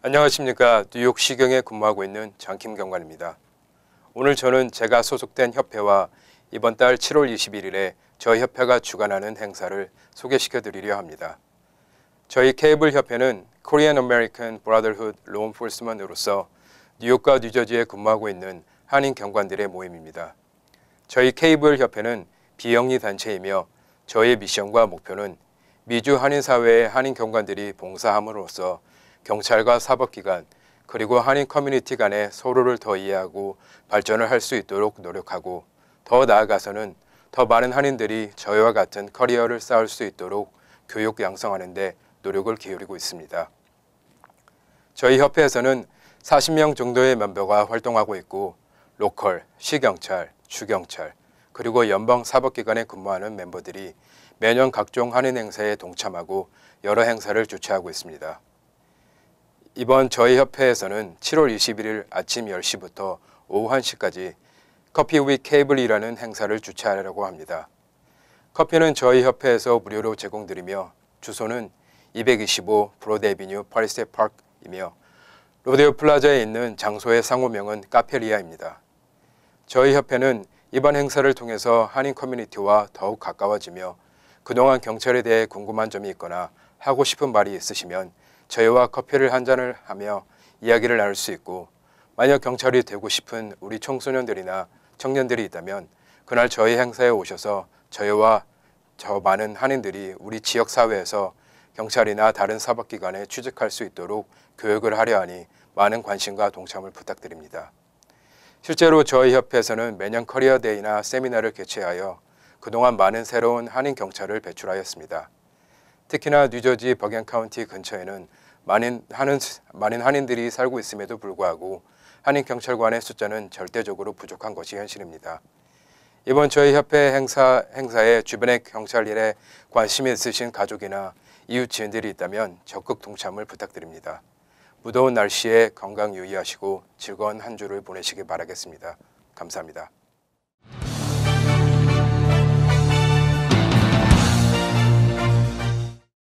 안녕하십니까. 뉴욕시경에 근무하고 있는 장킴 경관입니다. 오늘 저는 제가 소속된 협회와 이번 달 7월 21일에 저희 협회가 주관하는 행사를 소개시켜 드리려 합니다. 저희 케이블 협회는 Korean American Brotherhood Law Enforcement으로서 뉴욕과 뉴저지에 근무하고 있는 한인 경관들의 모임입니다. 저희 케이블 협회는 비영리 단체이며 저의 미션과 목표는 미주 한인 사회의 한인 경관들이 봉사함으로써 경찰과 사법기관, 그리고 한인 커뮤니티 간의 서로를 더 이해하고 발전을 할 수 있도록 노력하고 더 나아가서는 더 많은 한인들이 저희와 같은 커리어를 쌓을 수 있도록 교육 양성하는 데 노력을 기울이고 있습니다. 저희 협회에서는 40명 정도의 멤버가 활동하고 있고 로컬, 시경찰, 주경찰, 그리고 연방 사법기관에 근무하는 멤버들이 매년 각종 한인 행사에 동참하고 여러 행사를 주최하고 있습니다. 이번 저희 협회에서는 7월 21일 아침 10시부터 오후 1시까지 커피 위 케이블이라는 행사를 주최하려고 합니다. 커피는 저희 협회에서 무료로 제공드리며 주소는 225 브로데비뉴 파리스 파크이며 로데오 플라자에 있는 장소의 상호명은 카페리아입니다. 저희 협회는 이번 행사를 통해서 한인 커뮤니티와 더욱 가까워지며 그동안 경찰에 대해 궁금한 점이 있거나 하고 싶은 말이 있으시면 저희와 커피를 한 잔을 하며 이야기를 나눌 수 있고 만약 경찰이 되고 싶은 우리 청소년들이나 청년들이 있다면 그날 저희 행사에 오셔서 저희와 저 많은 한인들이 우리 지역 사회에서 경찰이나 다른 사법기관에 취직할 수 있도록 교육을 하려 하니 많은 관심과 동참을 부탁드립니다. 실제로 저희 협회에서는 매년 커리어데이나 세미나를 개최하여 그동안 많은 새로운 한인 경찰을 배출하였습니다. 특히나 뉴저지 버겐 카운티 근처에는 많은 한인, 많은 한인들이 살고 있음에도 불구하고 한인 경찰관의 숫자는 절대적으로 부족한 것이 현실입니다. 이번 저희 협회 행사 행사에 주변의 경찰 일에 관심이 있으신 가족이나 이웃 지인들이 있다면 적극 동참을 부탁드립니다. 무더운 날씨에 건강 유의하시고 즐거운 한 주를 보내시기 바라겠습니다. 감사합니다.